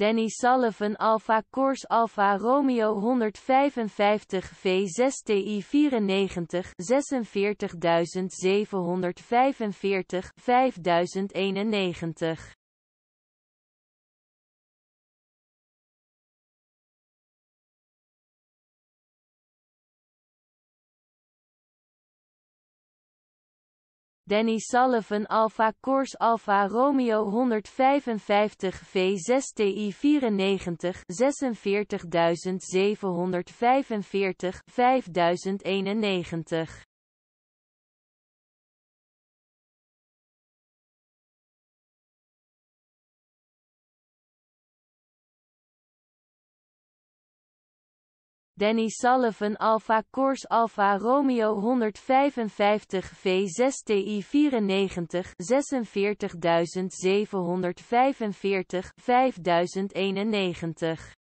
Danny Sullivan Alpha Course Alfa Romeo 155 V6TI 94 46745 5091 Danny Sullivan Alpha Course Alfa Romeo 155 V6TI 94 46745 5091 Danny Sullivan Alpha Course Alfa Romeo 155 V6TI 94 46745 5091